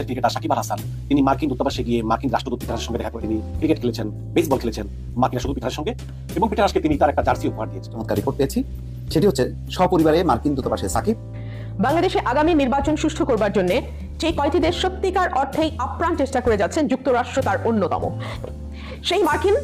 প্রখ্যাত ক্রিকেটার সাকিব হাসান তিনি মার্কিন দূতাবাসে গিয়ে মার্কিন রাষ্ট্রদূত পিতার সঙ্গে দেখা করে তিনি ক্রিকেট খেলেছেন বেসবল খেলেছেন মার্কিন রাষ্ট্রদূত পিতার সঙ্গে এবং আজকে তিনি তার একটা জার্সি উপহার দিয়েছেন চমৎকার রিপোর্ট পেয়েছি সেটি হচ্ছে সপরিবারে মার্কিন দূতাবাসে সাকিব বাংলাদেশে আগামী নির্বাচন সুষ্ঠু করবার জন্য যে কয়টি দেশ সত্যিকার অর্থেই আপ্রাণ চেষ্টা করে যাচ্ছেন যুক্তরাষ্ট্র তার অন্যতম সেই মার্কিন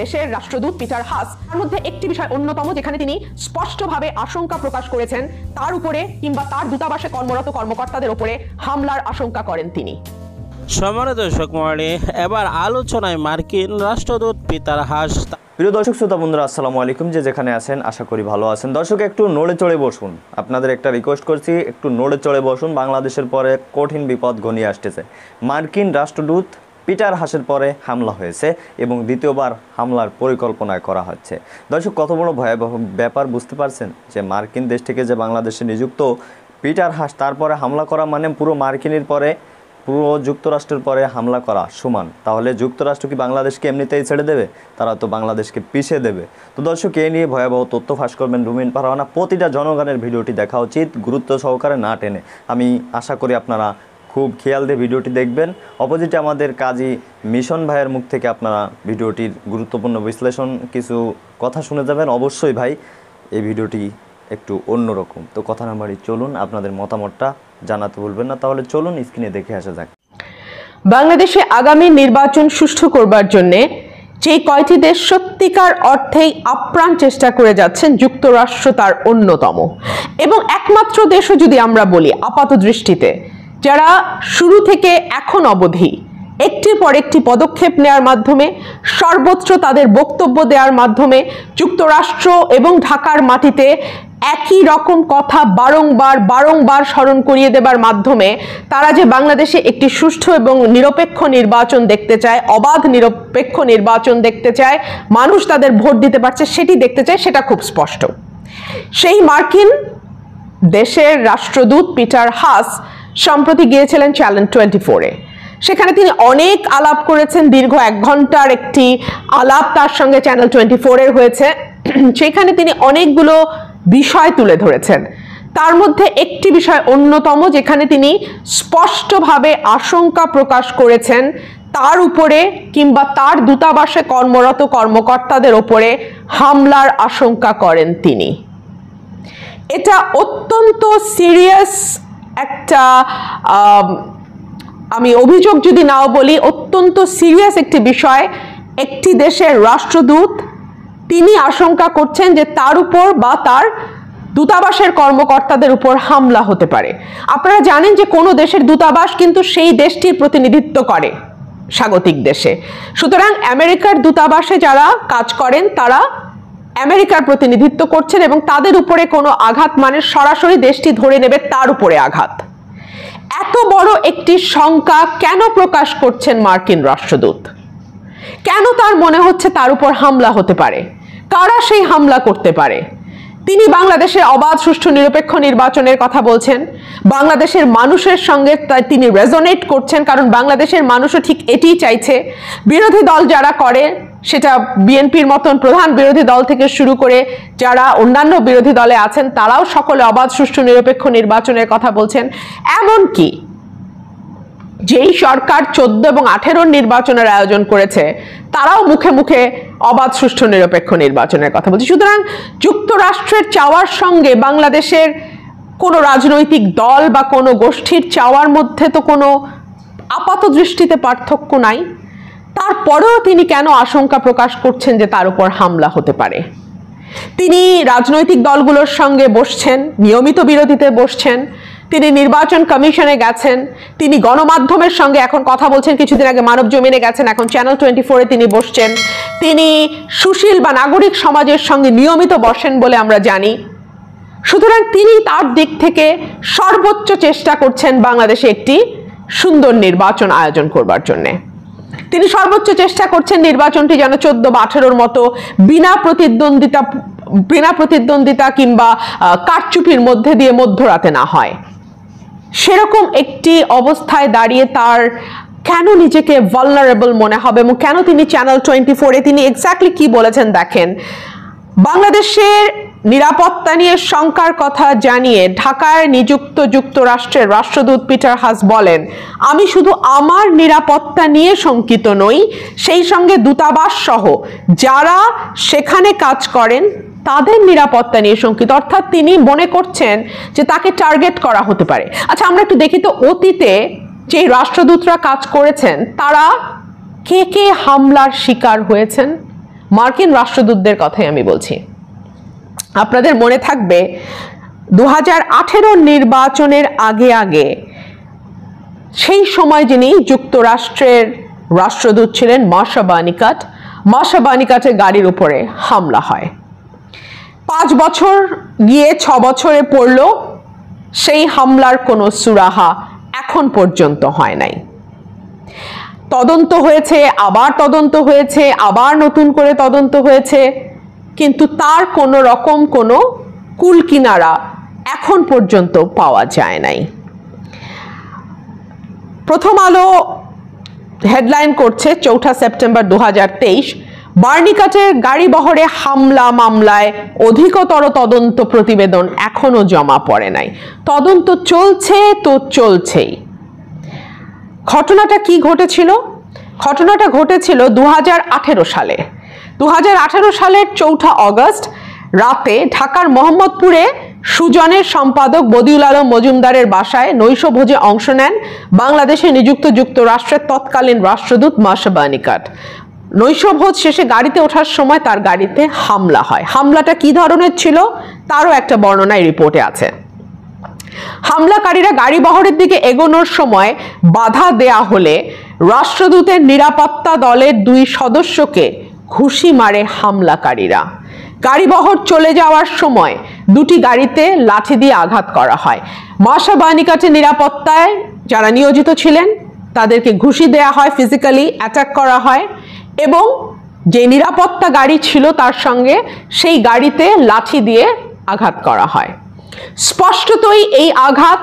দেশের রাষ্ট্রদূত পিটার হাস তার মধ্যে একটি বিষয় অন্যতম যেখানে তিনি স্পষ্টভাবে আশঙ্কা প্রকাশ করেছেন তার উপরে কিংবা তার দূতাবাসে কর্মরত কর্মকর্তাদের উপরে হামলার আশঙ্কা করেন তিনি সম্মানিত দর্শক মহলে এবার আলোচনায় মার্কিন রাষ্ট্রদূত পিতার হাস প্রিয় দর্শক শ্রোতা বন্ধুরা আসসালামু আলাইকুম যে যেখানে আছেন আশা করি ভালো আছেন দর্শক একটু নড়ে চড়ে বসুন আপনাদের একটা রিকোয়েস্ট করছি একটু নড়ে চড়ে বসুন বাংলাদেশের পরে কঠিন বিপদ ঘনিয়ে আসতেছে মার্কিন রাষ্ট্রদূত পিটার হাসের পরে হামলা হয়েছে এবং দ্বিতীয়বার হামলার পরিকল্পনা করা হচ্ছে দর্শক কত বড় ভয়াবহ ব্যাপার বুঝতে পারছেন যে মার্কিন দেশ থেকে যে বাংলাদেশে নিযুক্ত পিটার হাস তারপরে হামলা করা মানে পুরো মার্কিনের পরে পুরো যুক্তরাষ্ট্রের পরে হামলা করা সমান তাহলে যুক্তরাষ্ট্র কি বাংলাদেশকে এমনিতেই ছেড়ে দেবে তারা তো বাংলাদেশকে পিছিয়ে দেবে তো দর্শক এ নিয়ে ভয়াবহ তথ্য ফাঁস করবেন রুমিন পারওয়ানা প্রতিটা জনগণের ভিডিওটি দেখা উচিত গুরুত্ব সহকারে না টেনে আমি আশা করি আপনারা খুব খেয়াল দিয়ে ভিডিওটি দেখবেন অপোজিটে আমাদের কাজী মিশন ভাইয়ের মুখ থেকে আপনারা ভিডিওটির গুরুত্বপূর্ণ বিশ্লেষণ কিছু কথা শুনে যাবেন অবশ্যই ভাই এই ভিডিওটি একটু অন্যরকম তো কথা বাড়ি চলুন আপনাদের মতামতটা জানাতে বলবেন না তাহলে চলুন স্ক্রিনে দেখে আসা যাক বাংলাদেশে আগামী নির্বাচন সুষ্ঠু করবার জন্যে যে কয়টি দেশ সত্যিকার অর্থেই আপ্রাণ চেষ্টা করে যাচ্ছেন যুক্তরাষ্ট্র তার অন্যতম এবং একমাত্র দেশও যদি আমরা বলি আপাত দৃষ্টিতে যারা শুরু থেকে এখন অবধি একটি পর একটি পদক্ষেপ নেয়ার মাধ্যমে সর্বোচ্চ তাদের বক্তব্য দেওয়ার মাধ্যমে যুক্তরাষ্ট্র এবং ঢাকার মাটিতে একই রকম কথা বারংবার বারংবার স্মরণ করিয়ে দেবার মাধ্যমে তারা যে বাংলাদেশে একটি সুষ্ঠু এবং নিরপেক্ষ নির্বাচন দেখতে চায় অবাধ নিরপেক্ষ নির্বাচন দেখতে চায় মানুষ তাদের ভোট দিতে পারছে সেটি দেখতে চায় সেটা খুব স্পষ্ট সেই মার্কিন দেশের রাষ্ট্রদূত পিটার হাস সম্প্রতি গিয়েছিলেন চ্যানেল টোয়েন্টি ফোরে সেখানে তিনি অনেক আলাপ করেছেন দীর্ঘ এক ঘন্টার একটি আলাপ তার সঙ্গে চ্যানেল টোয়েন্টি ফোরের হয়েছে সেখানে তিনি অনেকগুলো বিষয় তুলে ধরেছেন তার মধ্যে একটি বিষয় অন্যতম যেখানে তিনি স্পষ্টভাবে আশঙ্কা প্রকাশ করেছেন তার উপরে কিংবা তার দূতাবাসে কর্মরত কর্মকর্তাদের ওপরে হামলার আশঙ্কা করেন তিনি এটা অত্যন্ত সিরিয়াস একটা আমি অভিযোগ যদি নাও বলি অত্যন্ত সিরিয়াস একটি বিষয় একটি দেশের রাষ্ট্রদূত তিনি আশঙ্কা করছেন যে তার উপর বা তার দূতাবাসের কর্মকর্তাদের উপর হামলা হতে পারে আপনারা জানেন যে কোনো দেশের দূতাবাস কিন্তু সেই দেশটির প্রতিনিধিত্ব করে স্বাগতিক দেশে সুতরাং আমেরিকার দূতাবাসে যারা কাজ করেন তারা আমেরিকার প্রতিনিধিত্ব করছেন এবং তাদের উপরে কোনো আঘাত মানে সরাসরি দেশটি ধরে নেবে তার উপরে আঘাত এত বড় একটি শঙ্কা কেন প্রকাশ করছেন মার্কিন রাষ্ট্রদূত কেন তার মনে হচ্ছে তার উপর হামলা হতে পারে কারা সেই হামলা করতে পারে তিনি বাংলাদেশের অবাধ সুষ্ঠু নিরপেক্ষ নির্বাচনের কথা বলছেন বাংলাদেশের মানুষের সঙ্গে তিনি রেজোনেট করছেন কারণ বাংলাদেশের মানুষও ঠিক এটি চাইছে বিরোধী দল যারা করে সেটা বিএনপির মতন প্রধান বিরোধী দল থেকে শুরু করে যারা অন্যান্য বিরোধী দলে আছেন তারাও সকলে অবাধ সুষ্ঠু নিরপেক্ষ নির্বাচনের কথা বলছেন এমন কি যেই সরকার চোদ্দ এবং আঠেরোর নির্বাচনের আয়োজন করেছে তারাও মুখে মুখে অবাধ সুষ্ঠু নিরপেক্ষ নির্বাচনের কথা বলছে সুতরাং যুক্তরাষ্ট্রের চাওয়ার সঙ্গে বাংলাদেশের কোনো রাজনৈতিক দল বা কোনো গোষ্ঠীর চাওয়ার মধ্যে তো কোনো আপাত দৃষ্টিতে পার্থক্য নাই তারপরেও তিনি কেন আশঙ্কা প্রকাশ করছেন যে তার উপর হামলা হতে পারে তিনি রাজনৈতিক দলগুলোর সঙ্গে বসছেন নিয়মিত বিরোধীতে বসছেন তিনি নির্বাচন কমিশনে গেছেন তিনি গণমাধ্যমের সঙ্গে এখন কথা বলছেন কিছুদিন আগে মানব জমিনে গেছেন এখন চ্যানেল টোয়েন্টি ফোরে তিনি বসছেন তিনি সুশীল বা নাগরিক সমাজের সঙ্গে নিয়মিত বসেন বলে আমরা জানি সুতরাং তিনি তার দিক থেকে সর্বোচ্চ চেষ্টা করছেন বাংলাদেশে একটি সুন্দর নির্বাচন আয়োজন করবার জন্যে তিনি সর্বোচ্চ চেষ্টা করছেন নির্বাচনটি যেন চোদ্দ বা আঠেরোর মতো বিনা প্রতিদ্বন্দ্বিতা বিনা প্রতিদ্বন্দ্বিতা কিংবা কারচুপির মধ্যে দিয়ে মধ্যরাতে না হয় সেরকম একটি অবস্থায় দাঁড়িয়ে তার কেন নিজেকে ভালনারেবল মনে হবে এবং কেন তিনি চ্যানেল টোয়েন্টি ফোরে তিনি এক্স্যাক্টলি কি বলেছেন দেখেন বাংলাদেশের নিরাপত্তা নিয়ে শঙ্কার কথা জানিয়ে ঢাকায় নিযুক্ত যুক্তরাষ্ট্রের রাষ্ট্রদূত পিটার হাস বলেন আমি শুধু আমার নিরাপত্তা নিয়ে শঙ্কিত নই সেই সঙ্গে দূতাবাস সহ যারা সেখানে কাজ করেন তাদের নিরাপত্তা নিয়ে শঙ্কিত অর্থাৎ তিনি মনে করছেন যে তাকে টার্গেট করা হতে পারে আচ্ছা আমরা একটু দেখি তো অতীতে যে রাষ্ট্রদূতরা কাজ করেছেন তারা কে কে হামলার শিকার হয়েছেন মার্কিন রাষ্ট্রদূতদের কথাই আমি বলছি আপনাদের মনে থাকবে দু হাজার নির্বাচনের আগে আগে সেই সময় যিনি যুক্তরাষ্ট্রের রাষ্ট্রদূত ছিলেন মাসা বানিকাট মাসা বানিকাটের গাড়ির উপরে হামলা হয় পাঁচ বছর গিয়ে ছ বছরে পড়ল সেই হামলার কোনো সুরাহা এখন পর্যন্ত হয় নাই তদন্ত হয়েছে আবার তদন্ত হয়েছে আবার নতুন করে তদন্ত হয়েছে কিন্তু তার কোনো রকম কোনো কুলকিনারা এখন পর্যন্ত পাওয়া যায় নাই প্রথম আলো হেডলাইন করছে চৌঠা সেপ্টেম্বর দু হাজার তেইশ বার্নিকাটের গাড়ি বহরে হামলা মামলায় অধিকতর তদন্ত প্রতিবেদন এখনও জমা পড়ে নাই তদন্ত চলছে তো চলছেই ঘটনাটা কি ঘটেছিল ঘটনাটা ঘটেছিল দু আঠেরো সালে দু সালের চৌঠা অগস্ট রাতে ঢাকার মোহাম্মদপুরে সুজনের সম্পাদক বদিউল আলম মজুমদারের বাসায় নৈশভোজে অংশ নেন বাংলাদেশে নিযুক্ত যুক্তরাষ্ট্রের তৎকালীন রাষ্ট্রদূত মাসাবানিকাট নৈশভোজ শেষে গাড়িতে ওঠার সময় তার গাড়িতে হামলা হয় হামলাটা কি ধরনের ছিল তারও একটা বর্ণনায় রিপোর্টে আছে হামলাকারীরা গাড়ি বহরের দিকে এগোনোর সময় বাধা দেয়া হলে রাষ্ট্রদূতের নিরাপত্তা দলের দুই সদস্যকে ঘুষি মারে হামলাকারীরা গাড়িবহর চলে যাওয়ার সময় দুটি গাড়িতে লাঠি দিয়ে আঘাত করা হয় মাসা বাহিনীকাটে নিরাপত্তায় যারা নিয়োজিত ছিলেন তাদেরকে ঘুষি দেয়া হয় ফিজিক্যালি অ্যাটাক করা হয় এবং যে নিরাপত্তা গাড়ি ছিল তার সঙ্গে সেই গাড়িতে লাঠি দিয়ে আঘাত করা হয় স্পষ্টতই এই আঘাত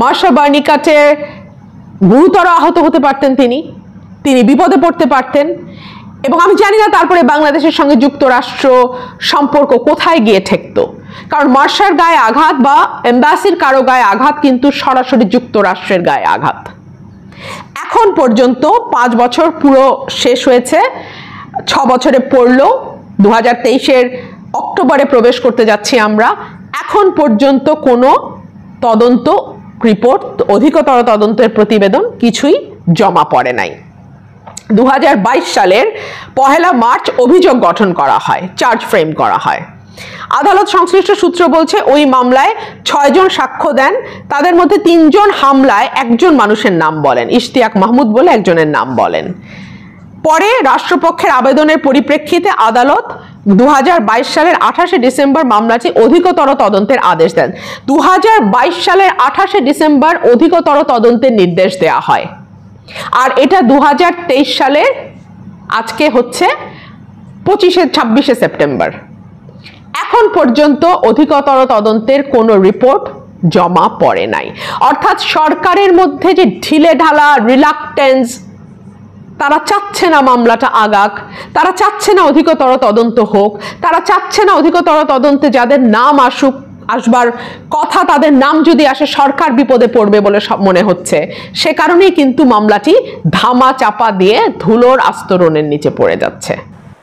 মার্শা বার্নিকাটে গুরুতর আহত হতে পারতেন তিনি তিনি বিপদে পড়তে পারতেন এবং আমি জানি না তারপরে বাংলাদেশের সঙ্গে যুক্তরাষ্ট্র সম্পর্ক কোথায় গিয়ে ঠেকত কারণ মার্শার গায়ে আঘাত বা এম্বাসির কারো গায়ে আঘাত কিন্তু সরাসরি যুক্তরাষ্ট্রের গায়ে আঘাত এখন পর্যন্ত পাঁচ বছর পুরো শেষ হয়েছে ছ বছরে পড়ল দু হাজার তেইশের অক্টোবরে প্রবেশ করতে যাচ্ছি আমরা এখন পর্যন্ত কোনো তদন্ত রিপোর্ট অধিকতর তদন্তের প্রতিবেদন কিছুই জমা পড়ে নাই দু সালের পহেলা মার্চ অভিযোগ গঠন করা হয় চার্জ ফ্রেম করা হয় আদালত সংশ্লিষ্ট সূত্র বলছে ওই মামলায় ছয়জন সাক্ষ্য দেন তাদের মধ্যে তিনজন হামলায় একজন মানুষের নাম বলেন ইশতিয়াক মাহমুদ বলে একজনের নাম বলেন পরে রাষ্ট্রপক্ষের আবেদনের পরিপ্রেক্ষিতে আদালত দু সালের আঠাশে ডিসেম্বর মামলাটি অধিকতর তদন্তের আদেশ দেন দু সালের আঠাশে ডিসেম্বর অধিকতর তদন্তের নির্দেশ দেয়া হয় আর এটা দু সালের আজকে হচ্ছে পঁচিশে ছাব্বিশে সেপ্টেম্বর এখন পর্যন্ত অধিকতর তদন্তের কোনো রিপোর্ট জমা পড়ে নাই অর্থাৎ সরকারের মধ্যে যে ঢিলে ঢালা রিলাকটেন্স তারা চাচ্ছে না মামলাটা আগাক তারা চাচ্ছে না অধিকতর তদন্ত হোক তারা চাচ্ছে না অধিকতর তদন্তে যাদের নাম আসুক আসবার কথা তাদের নাম যদি আসে সরকার বিপদে পড়বে বলে মনে হচ্ছে সে কারণেই কিন্তু মামলাটি ধামা চাপা দিয়ে ধুলোর আস্তরণের নিচে পড়ে যাচ্ছে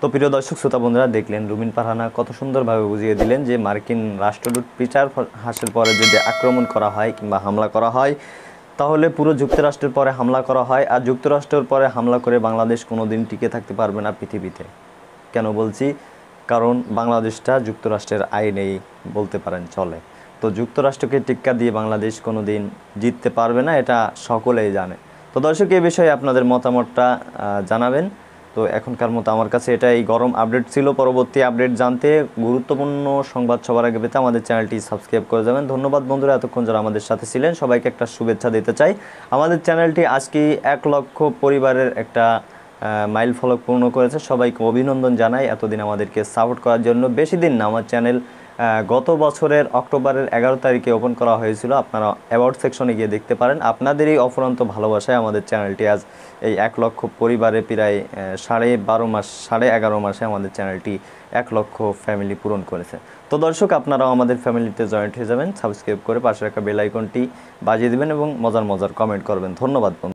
তো প্রিয় দর্শক শ্রোতা বন্ধুরা দেখলেন রুমিন পারহানা কত সুন্দরভাবে বুঝিয়ে দিলেন যে মার্কিন রাষ্ট্রদূত পিচার হাসের পরে যদি আক্রমণ করা হয় কিংবা হামলা করা হয় তাহলে পুরো যুক্তরাষ্ট্রের পরে হামলা করা হয় আর যুক্তরাষ্ট্রের পরে হামলা করে বাংলাদেশ কোনো দিন টিকে থাকতে পারবে না পৃথিবীতে কেন বলছি কারণ বাংলাদেশটা যুক্তরাষ্ট্রের আইনেই বলতে পারেন চলে তো যুক্তরাষ্ট্রকে টিক্কা দিয়ে বাংলাদেশ কোনো দিন জিততে পারবে না এটা সকলেই জানে তো দর্শক এ বিষয়ে আপনাদের মতামতটা জানাবেন তো এখনকার মতো আমার কাছে এটা এই গরম আপডেট ছিল পরবর্তী আপডেট জানতে গুরুত্বপূর্ণ সংবাদ সবার আগে পেতে আমাদের চ্যানেলটি সাবস্ক্রাইব করে যাবেন ধন্যবাদ বন্ধুরা এতক্ষণ যারা আমাদের সাথে ছিলেন সবাইকে একটা শুভেচ্ছা দিতে চাই আমাদের চ্যানেলটি আজকে এক লক্ষ পরিবারের একটা মাইল ফলক পূর্ণ করেছে সবাইকে অভিনন্দন জানাই এতদিন আমাদেরকে সাপোর্ট করার জন্য বেশি দিন না আমার চ্যানেল গত বছরের অক্টোবরের এগারো তারিখে ওপেন করা হয়েছিল আপনারা অ্যাওয়ার্ড সেকশনে গিয়ে দেখতে পারেন আপনাদেরই অফুরন্ত ভালোবাসায় আমাদের চ্যানেলটি আজ এই এক লক্ষ পরিবারে প্রায় সাড়ে বারো মাস সাড়ে এগারো মাসে আমাদের চ্যানেলটি এক লক্ষ ফ্যামিলি পূরণ করেছে তো দর্শক আপনারাও আমাদের ফ্যামিলিতে জয়েন্ট হয়ে যাবেন সাবস্ক্রাইব করে পাশে রাখা বেলাইকনটি বাজিয়ে দেবেন এবং মজার মজার কমেন্ট করবেন ধন্যবাদ